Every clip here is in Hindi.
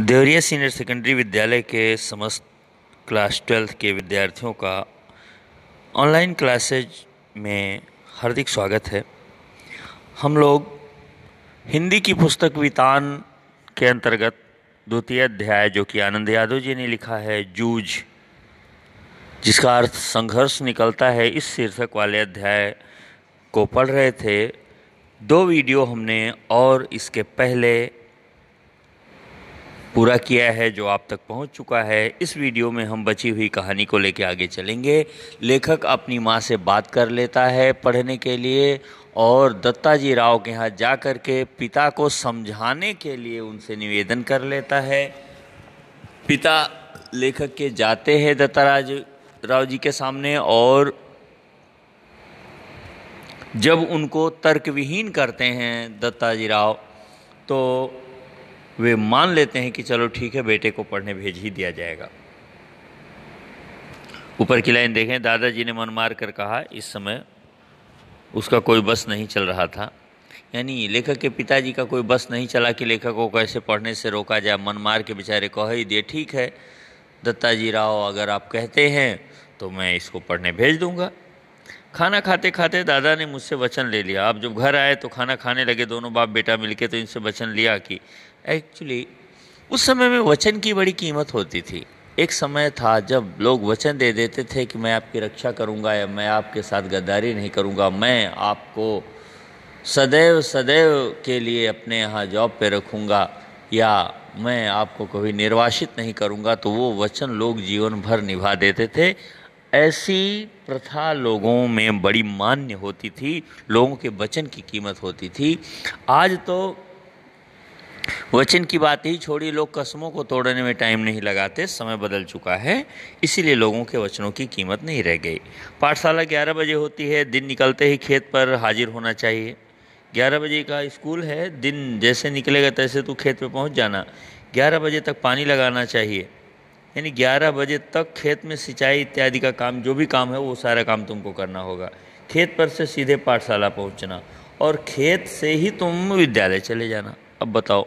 देवरिया सीनियर सेकेंडरी विद्यालय के समस्त क्लास ट्वेल्थ के विद्यार्थियों का ऑनलाइन क्लासेज में हार्दिक स्वागत है हम लोग हिंदी की पुस्तक वितान के अंतर्गत द्वितीय अध्याय जो कि आनंद यादव जी ने लिखा है जूझ जिसका अर्थ संघर्ष निकलता है इस शीर्षक वाले अध्याय को पढ़ रहे थे दो वीडियो हमने और इसके पहले पूरा किया है जो आप तक पहुंच चुका है इस वीडियो में हम बची हुई कहानी को लेकर आगे चलेंगे लेखक अपनी माँ से बात कर लेता है पढ़ने के लिए और दत्ता जी राव के यहाँ जा कर के पिता को समझाने के लिए उनसे निवेदन कर लेता है पिता लेखक के जाते हैं दत्ताराज राव जी के सामने और जब उनको तर्कविहीन करते हैं दत्ताजी राव तो वे मान लेते हैं कि चलो ठीक है बेटे को पढ़ने भेज ही दिया जाएगा ऊपर की लाइन देखें दादाजी ने मन मार कर कहा इस समय उसका कोई बस नहीं चल रहा था यानी लेखक के पिताजी का कोई बस नहीं चला कि लेखक को कैसे पढ़ने से रोका जाए मन मार के बेचारे कह ही दिए ठीक है दत्ता जी राव अगर आप कहते हैं तो मैं इसको पढ़ने भेज दूंगा खाना खाते खाते दादा ने मुझसे वचन ले लिया आप जब घर आए तो खाना खाने लगे दोनों बाप बेटा मिलके तो इनसे वचन लिया कि एक्चुअली उस समय में वचन की बड़ी कीमत होती थी एक समय था जब लोग वचन दे देते थे कि मैं आपकी रक्षा करूंगा या मैं आपके साथ गद्दारी नहीं करूंगा मैं आपको सदैव सदैव के लिए अपने यहाँ जॉब पे रखूँगा या मैं आपको कभी निर्वासित नहीं करूँगा तो वो वचन लोग जीवन भर निभा देते थे ऐसी प्रथा लोगों में बड़ी मान्य होती थी लोगों के वचन की कीमत होती थी आज तो वचन की बात ही छोड़ी लोग कस्मों को तोड़ने में टाइम नहीं लगाते समय बदल चुका है इसीलिए लोगों के वचनों की कीमत नहीं रह गई पाठशाला ग्यारह बजे होती है दिन निकलते ही खेत पर हाजिर होना चाहिए ग्यारह बजे का स्कूल है दिन जैसे निकलेगा तैसे तो खेत पर पहुँच जाना ग्यारह बजे तक पानी लगाना चाहिए यानी ग्यारह बजे तक खेत में सिंचाई इत्यादि का काम जो भी काम है वो सारा काम तुमको करना होगा खेत पर से सीधे पाठशाला पहुँचना और खेत से ही तुम विद्यालय चले जाना अब बताओ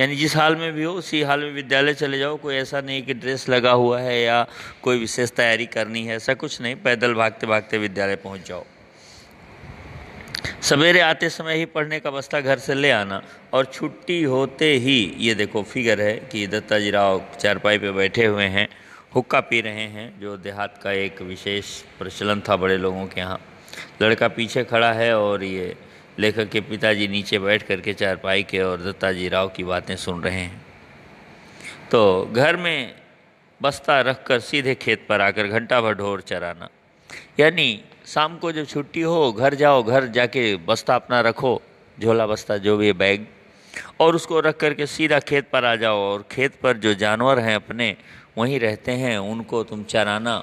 यानी जिस हाल में भी हो उसी हाल में विद्यालय चले जाओ कोई ऐसा नहीं कि ड्रेस लगा हुआ है या कोई विशेष तैयारी करनी है ऐसा कुछ नहीं पैदल भागते भागते विद्यालय पहुँच जाओ सवेरे आते समय ही पढ़ने का बस्ता घर से ले आना और छुट्टी होते ही ये देखो फिगर है कि दत्ताजी राव चारपाई पे बैठे हुए हैं हुक्का पी रहे हैं जो देहात का एक विशेष प्रचलन था बड़े लोगों के यहाँ लड़का पीछे खड़ा है और ये लेखक के पिताजी नीचे बैठ कर के चारपाई के और दत्ताजी राव की बातें सुन रहे हैं तो घर में बस्ता रख कर सीधे खेत पर आकर घंटा भर ढोर चराना यानी शाम को जब छुट्टी हो घर जाओ घर जाके बस्ता अपना रखो झोला बस्ता जो भी बैग और उसको रख कर के सीधा खेत पर आ जाओ और खेत पर जो जानवर हैं अपने वहीं रहते हैं उनको तुम चराना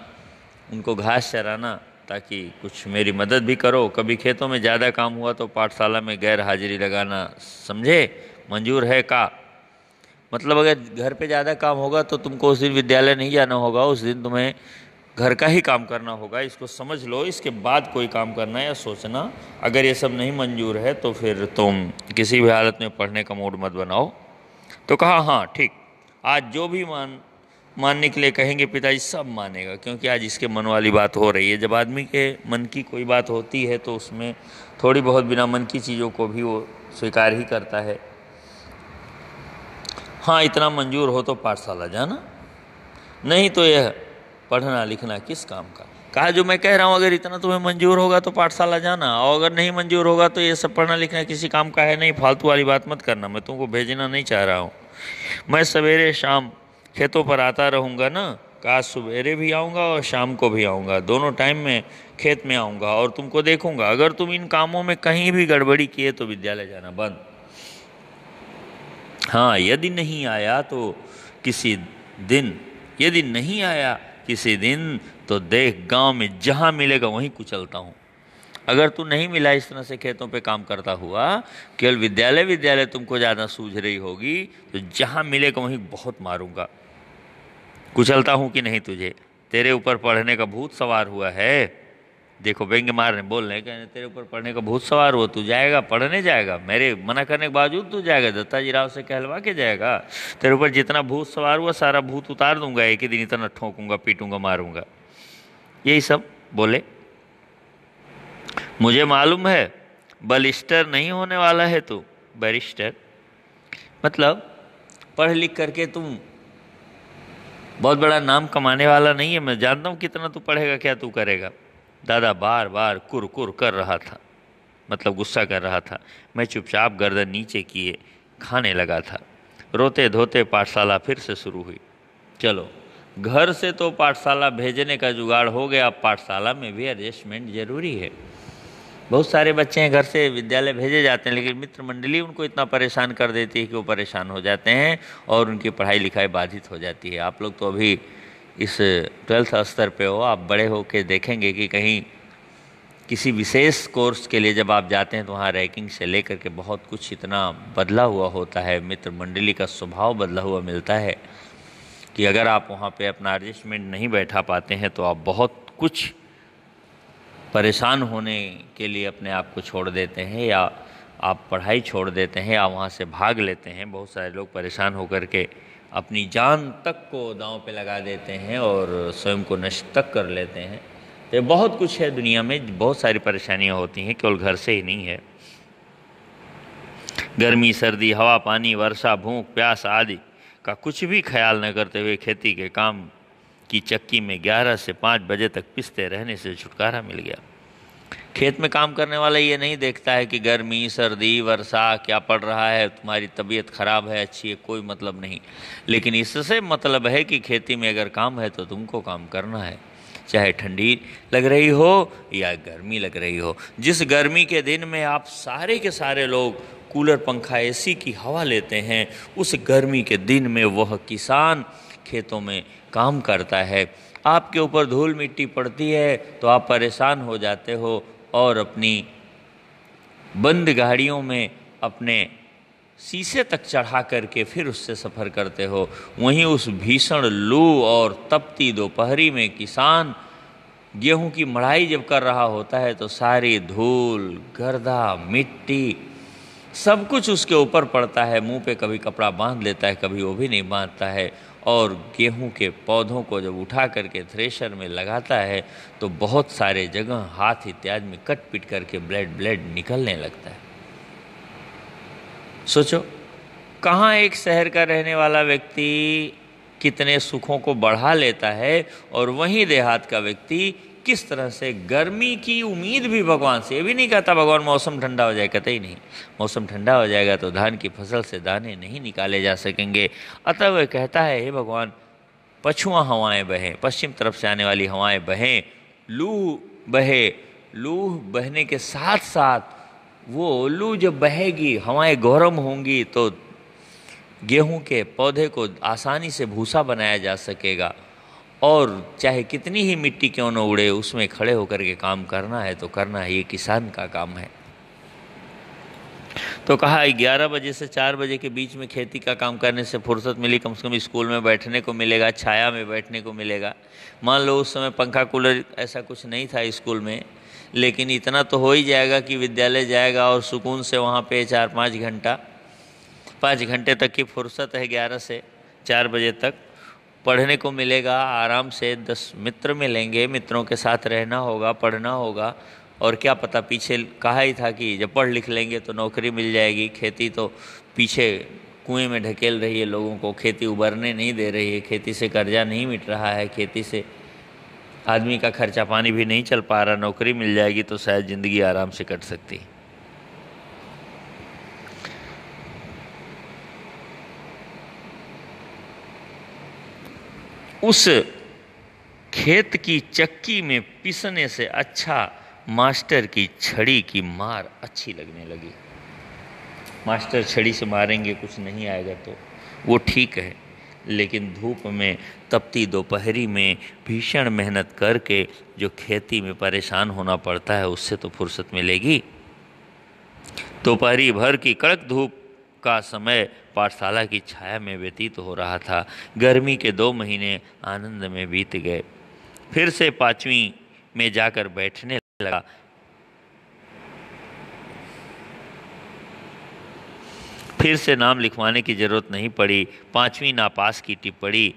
उनको घास चराना ताकि कुछ मेरी मदद भी करो कभी खेतों में ज़्यादा काम हुआ तो पाठशाला में गैर हाजिरी लगाना समझे मंजूर है का मतलब अगर घर पे ज़्यादा काम होगा तो तुमको उस दिन विद्यालय नहीं जाना होगा उस दिन तुम्हें घर का ही काम करना होगा इसको समझ लो इसके बाद कोई काम करना या सोचना अगर ये सब नहीं मंजूर है तो फिर तुम किसी भी हालत में पढ़ने का मूड मत बनाओ तो कहा हाँ ठीक आज जो भी मान मानने के लिए कहेंगे पिताजी सब मानेगा क्योंकि आज इसके मन वाली बात हो रही है जब आदमी के मन की कोई बात होती है तो उसमें थोड़ी बहुत बिना मन की चीज़ों को भी वो स्वीकार ही करता है हाँ इतना मंजूर हो तो पाठशाला जाना नहीं तो यह पढ़ना लिखना किस काम का कहा जो मैं कह रहा हूँ अगर इतना तुम्हें मंजूर होगा तो पाठशाला जाना और अगर नहीं मंजूर होगा तो ये सब पढ़ना लिखना किसी काम का है नहीं फालतू वाली बात मत करना मैं तुमको भेजना नहीं चाह रहा हूँ मैं सवेरे शाम खेतों पर आता रहूँगा ना कहा सवेरे भी आऊँगा और शाम को भी आऊँगा दोनों टाइम में खेत में आऊँगा और तुमको देखूँगा अगर तुम इन कामों में कहीं भी गड़बड़ी किए तो विद्यालय जाना बंद हाँ यदि नहीं आया तो किसी दिन यदि नहीं आया किसी दिन तो देख गांव में जहाँ मिलेगा वहीं कुचलता हूँ अगर तू नहीं मिला इस तरह से खेतों पे काम करता हुआ केवल विद्यालय विद्यालय तुमको ज़्यादा सूझ रही होगी तो जहाँ मिलेगा वहीं बहुत मारूंगा कुचलता हूँ कि नहीं तुझे तेरे ऊपर पढ़ने का भूत सवार हुआ है देखो व्यंग्य मारने रहे कहने तेरे ऊपर पढ़ने का भूत सवार हुआ तू जाएगा पढ़ने जाएगा मेरे मना करने के बावजूद तू जाएगा दत्ताजी राव से कहलवा के जाएगा तेरे ऊपर जितना भूत सवार हुआ सारा भूत उतार दूंगा एक ही दिन इतना ठोंकूंगा पीटूंगा मारूंगा यही सब बोले मुझे मालूम है बलिस्टर नहीं होने वाला है तू बैरिस्टर मतलब पढ़ लिख करके तुम बहुत बड़ा नाम कमाने वाला नहीं है मैं जानता हूँ कितना तू पढ़ेगा क्या तू करेगा दादा बार बार कुर कुर कर रहा था मतलब गुस्सा कर रहा था मैं चुपचाप गर्दन नीचे किए खाने लगा था रोते धोते पाठशाला फिर से शुरू हुई चलो घर से तो पाठशाला भेजने का जुगाड़ हो गया पाठशाला में भी एडजस्टमेंट ज़रूरी है बहुत सारे बच्चे हैं घर से विद्यालय भेजे जाते हैं लेकिन मित्र मंडली उनको इतना परेशान कर देती है कि वो परेशान हो जाते हैं और उनकी पढ़ाई लिखाई बाधित हो जाती है आप लोग तो अभी इस ट्वेल्थ स्तर पे हो आप बड़े हो के देखेंगे कि कहीं किसी विशेष कोर्स के लिए जब आप जाते हैं तो वहाँ रैंकिंग से लेकर के बहुत कुछ इतना बदला हुआ होता है मित्र मंडली का स्वभाव बदला हुआ मिलता है कि अगर आप वहाँ पे अपना एडजस्टमेंट नहीं बैठा पाते हैं तो आप बहुत कुछ परेशान होने के लिए अपने आप को छोड़ देते हैं या आप पढ़ाई छोड़ देते हैं या वहाँ से भाग लेते हैं बहुत सारे लोग परेशान होकर के अपनी जान तक को दांव पे लगा देते हैं और स्वयं को नष्ट तक कर लेते हैं तो बहुत कुछ है दुनिया में बहुत सारी परेशानियाँ होती हैं केवल घर से ही नहीं है गर्मी सर्दी हवा पानी वर्षा भूख प्यास आदि का कुछ भी ख्याल न करते हुए खेती के काम की चक्की में 11 से 5 बजे तक पिसते रहने से छुटकारा मिल गया खेत में काम करने वाला ये नहीं देखता है कि गर्मी सर्दी वर्षा क्या पड़ रहा है तुम्हारी तबीयत खराब है अच्छी है कोई मतलब नहीं लेकिन इससे मतलब है कि खेती में अगर काम है तो तुमको काम करना है चाहे ठंडी लग रही हो या गर्मी लग रही हो जिस गर्मी के दिन में आप सारे के सारे लोग कूलर पंखा एसी की हवा लेते हैं उस गर्मी के दिन में वह किसान खेतों में काम करता है आपके ऊपर धूल मिट्टी पड़ती है तो आप परेशान हो जाते हो और अपनी बंद गाड़ियों में अपने शीशे तक चढ़ा करके फिर उससे सफ़र करते हो वहीं उस भीषण लू और तपती दोपहरी में किसान गेहूं की मड़ाई जब कर रहा होता है तो सारी धूल गर्दा मिट्टी सब कुछ उसके ऊपर पड़ता है मुंह पे कभी कपड़ा बांध लेता है कभी वो भी नहीं बांधता है और गेहूं के पौधों को जब उठा करके थ्रेशर में लगाता है तो बहुत सारे जगह हाथ इत्यादि में कट पिट करके ब्लड ब्लड निकलने लगता है सोचो कहाँ एक शहर का रहने वाला व्यक्ति कितने सुखों को बढ़ा लेता है और वहीं देहात का व्यक्ति किस तरह से गर्मी की उम्मीद भी भगवान से ये भी नहीं कहता भगवान मौसम ठंडा हो जाए कहते ही नहीं मौसम ठंडा हो जाएगा तो धान की फसल से दाने नहीं निकाले जा सकेंगे अतः वह कहता है हे भगवान पछुआ हवाएं बहें पश्चिम तरफ से आने वाली हवाएं बहें लू बहे लूह बहने के साथ साथ वो लू जब बहेगी हवाएं गौरम होंगी तो गेहूं के पौधे को आसानी से भूसा बनाया जा सकेगा और चाहे कितनी ही मिट्टी क्यों न उड़े उसमें खड़े होकर के काम करना है तो करना है ये किसान का काम है तो कहा ग्यारह बजे से चार बजे के बीच में खेती का काम करने से फुर्सत मिली कम से कम स्कूल में बैठने को मिलेगा छाया में बैठने को मिलेगा मान लो उस समय पंखा कूलर ऐसा कुछ नहीं था स्कूल में लेकिन इतना तो हो ही जाएगा कि विद्यालय जाएगा और सुकून से वहाँ पे चार पाँच घंटा पाँच घंटे तक की फुर्सत है ग्यारह से चार बजे तक पढ़ने को मिलेगा आराम से दस मित्र मिलेंगे मित्रों के साथ रहना होगा पढ़ना होगा और क्या पता पीछे कहा ही था कि जब पढ़ लिख लेंगे तो नौकरी मिल जाएगी खेती तो पीछे कुएं में ढकेल रही है लोगों को खेती उबरने नहीं दे रही है खेती से कर्जा नहीं मिट रहा है खेती से आदमी का खर्चा पानी भी नहीं चल पा रहा नौकरी मिल जाएगी तो शायद ज़िंदगी आराम से कट सकती है उस खेत की चक्की में पिसने से अच्छा मास्टर की छड़ी की मार अच्छी लगने लगी मास्टर छड़ी से मारेंगे कुछ नहीं आएगा तो वो ठीक है लेकिन धूप में तपती दोपहरी में भीषण मेहनत करके जो खेती में परेशान होना पड़ता है उससे तो फुर्सत मिलेगी दोपहरी भर की कड़क धूप का समय पाठशाला की छाया में व्यतीत हो रहा था गर्मी के दो महीने आनंद में बीत गए फिर से पांचवी में जाकर बैठने लगा फिर से नाम लिखवाने की ज़रूरत नहीं पड़ी पांचवी नापास की टिप्पणी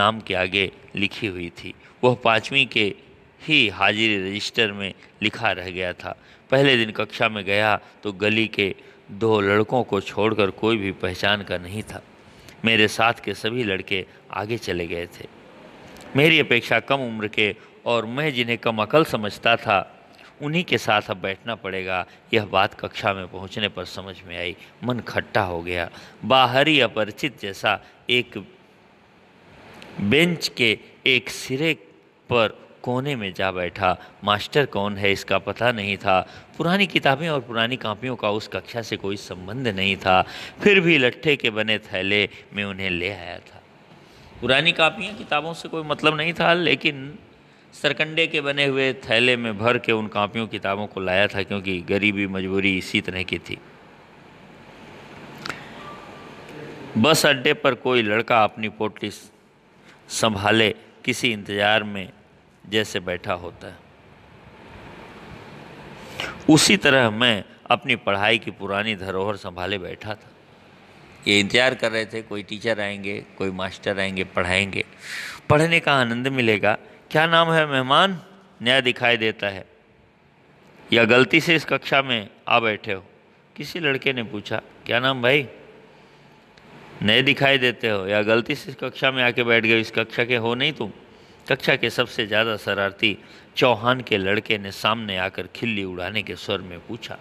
नाम के आगे लिखी हुई थी वह पांचवी के ही हाजिरी रजिस्टर में लिखा रह गया था पहले दिन कक्षा में गया तो गली के दो लड़कों को छोड़कर कोई भी पहचान का नहीं था मेरे साथ के सभी लड़के आगे चले गए थे मेरी अपेक्षा कम उम्र के और मैं जिन्हें कम अकल समझता था उन्हीं के साथ अब बैठना पड़ेगा यह बात कक्षा में पहुंचने पर समझ में आई मन खट्टा हो गया बाहरी अपरिचित जैसा एक बेंच के एक सिरे पर कोने में जा बैठा मास्टर कौन है इसका पता नहीं था पुरानी किताबें और पुरानी कापियों का उस कक्षा से कोई संबंध नहीं था फिर भी लट्ठे के बने थैले में उन्हें ले आया था पुरानी कापियाँ किताबों से कोई मतलब नहीं था लेकिन सरकंडे के बने हुए थैले में भर के उन कापियों किताबों को लाया था क्योंकि गरीबी मजबूरी इसी तरह की थी बस अड्डे पर कोई लड़का अपनी पोटली संभाले किसी इंतज़ार में जैसे बैठा होता है उसी तरह मैं अपनी पढ़ाई की पुरानी धरोहर संभाले बैठा था ये इंतज़ार कर रहे थे कोई टीचर आएंगे कोई मास्टर आएंगे पढ़ाएंगे पढ़ने का आनंद मिलेगा क्या नाम है मेहमान नया दिखाई देता है या गलती से इस कक्षा में आ बैठे हो किसी लड़के ने पूछा क्या नाम भाई नए दिखाई देते हो या गलती से इस कक्षा में आके बैठ गए इस कक्षा के हो नहीं तुम कक्षा के सबसे ज़्यादा शरारती चौहान के लड़के ने सामने आकर खिल्ली उड़ाने के स्वर में पूछा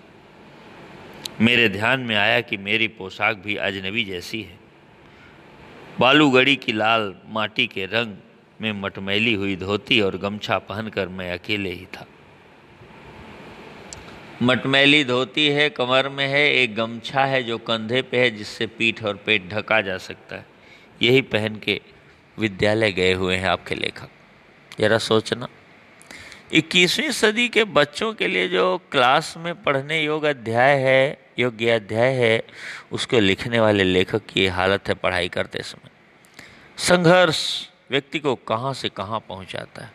मेरे ध्यान में आया कि मेरी पोशाक भी अजनबी जैसी है बालूगढ़ी की लाल माटी के रंग में मटमैली हुई धोती और गमछा पहनकर मैं अकेले ही था मटमैली धोती है कमर में है एक गमछा है जो कंधे पे है जिससे पीठ और पेट ढका जा सकता है यही पहन के विद्यालय गए हुए हैं आपके लेखक ज़रा सोचना इक्कीसवीं सदी के बच्चों के लिए जो क्लास में पढ़ने योग अध्याय है योग्य अध्याय है उसको लिखने वाले लेखक की हालत है पढ़ाई करते समय संघर्ष व्यक्ति को कहाँ से कहाँ पहुँचाता है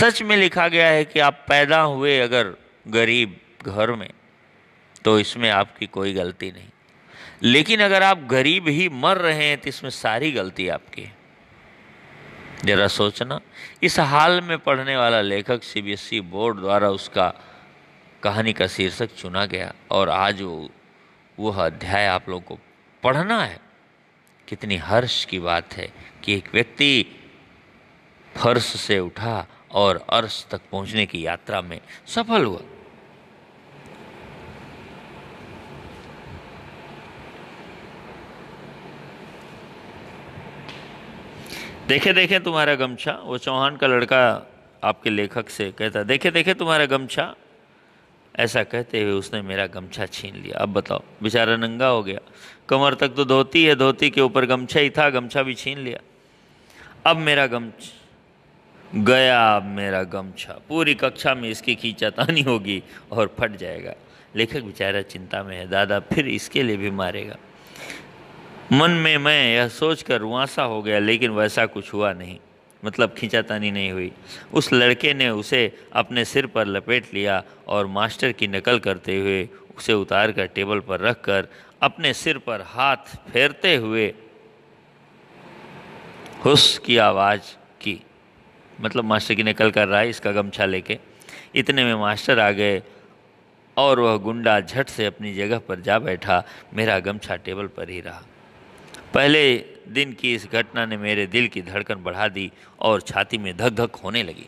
सच में लिखा गया है कि आप पैदा हुए अगर गरीब घर में तो इसमें आपकी कोई गलती नहीं लेकिन अगर आप गरीब ही मर रहे हैं तो इसमें सारी गलती आपकी है जरा सोचना इस हाल में पढ़ने वाला लेखक सीबीएसई e बोर्ड द्वारा उसका कहानी का शीर्षक चुना गया और आज वो वह अध्याय आप लोगों को पढ़ना है कितनी हर्ष की बात है कि एक व्यक्ति फर्श से उठा और अर्श तक पहुंचने की यात्रा में सफल हुआ देखे देखे तुम्हारा गमछा वो चौहान का लड़का आपके लेखक से कहता देखे देखे तुम्हारा गमछा ऐसा कहते हुए उसने मेरा गमछा छीन लिया अब बताओ बेचारा नंगा हो गया कमर तक तो धोती है धोती के ऊपर गमछा ही था गमछा भी छीन लिया अब मेरा गमछा गया अब मेरा गमछा पूरी कक्षा में इसकी खींचातानी होगी और फट जाएगा लेखक बेचारा चिंता में है दादा फिर इसके लिए भी मारेगा मन में मैं यह सोचकर रुआसा हो गया लेकिन वैसा कुछ हुआ नहीं मतलब खींचातानी नहीं हुई उस लड़के ने उसे अपने सिर पर लपेट लिया और मास्टर की नकल करते हुए उसे उतार कर टेबल पर रख कर अपने सिर पर हाथ फेरते हुए हुस की आवाज़ की मतलब मास्टर की नकल कर रहा है इसका गमछा लेके इतने में मास्टर आ गए और वह गुंडा झट से अपनी जगह पर जा बैठा मेरा गमछा टेबल पर ही रहा पहले दिन की इस घटना ने मेरे दिल की धड़कन बढ़ा दी और छाती में धक धक होने लगी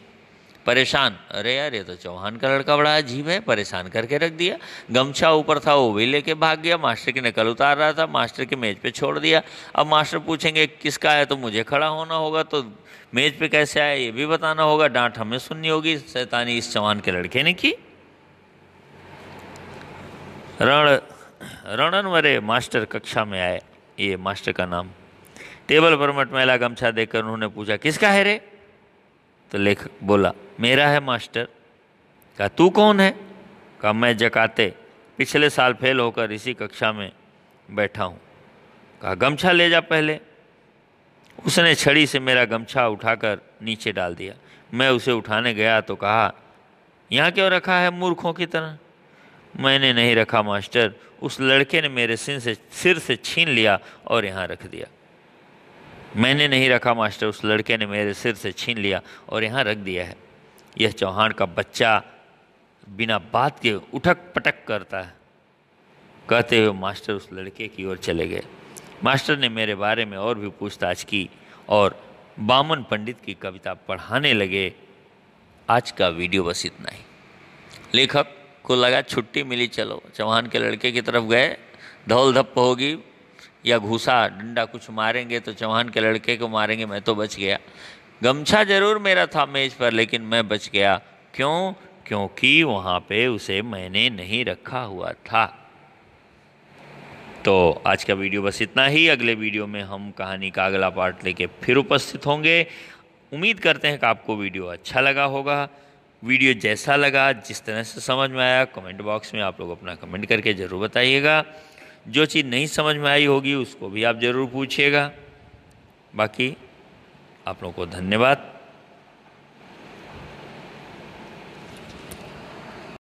परेशान अरे यार ये तो चौहान का लड़का बड़ा अजीब है परेशान करके रख दिया गमछा ऊपर था वो भी लेके भाग गया मास्टर की नकल उतार रहा था मास्टर के मेज पे छोड़ दिया अब मास्टर पूछेंगे किसका है तो मुझे खड़ा होना होगा तो मेज पे कैसे आया ये भी बताना होगा डांट हमें सुननी होगी शैतानी इस चौहान के लड़के ने की रण रणन मरे मास्टर कक्षा में आए ये मास्टर का नाम टेबल पर मटमैला गमछा देखकर उन्होंने पूछा किसका है रे तो लेखक बोला मेरा है मास्टर कहा तू कौन है कहा मैं जकाते पिछले साल फेल होकर इसी कक्षा में बैठा हूँ कहा गमछा ले जा पहले उसने छड़ी से मेरा गमछा उठाकर नीचे डाल दिया मैं उसे उठाने गया तो कहा यहाँ क्यों रखा है मूर्खों की तरह मैंने नहीं रखा मास्टर उस लड़के ने मेरे सिर से सिर से छीन लिया और यहाँ रख दिया मैंने नहीं रखा मास्टर उस लड़के ने मेरे सिर से छीन लिया और यहाँ रख दिया है यह चौहान का बच्चा बिना बात के उठक पटक करता है कहते हुए मास्टर उस लड़के की ओर चले गए मास्टर ने मेरे बारे में और भी पूछताछ की और बामन पंडित की कविता पढ़ाने लगे आज का वीडियो बस इतना ही लेखक को लगा छुट्टी मिली चलो चौहान के लड़के की तरफ गए धौल धप्प होगी या घूसा डंडा कुछ मारेंगे तो चौहान के लड़के को मारेंगे मैं तो बच गया गमछा जरूर मेरा था मेज पर लेकिन मैं बच गया क्यों क्योंकि वहाँ पे उसे मैंने नहीं रखा हुआ था तो आज का वीडियो बस इतना ही अगले वीडियो में हम कहानी का अगला पार्ट लेके फिर उपस्थित होंगे उम्मीद करते हैं कि आपको वीडियो अच्छा लगा होगा वीडियो जैसा लगा जिस तरह से समझ में आया कमेंट बॉक्स में आप लोग अपना कमेंट करके ज़रूर बताइएगा जो चीज़ नहीं समझ में आई होगी उसको भी आप ज़रूर पूछिएगा बाकी आप लोगों को धन्यवाद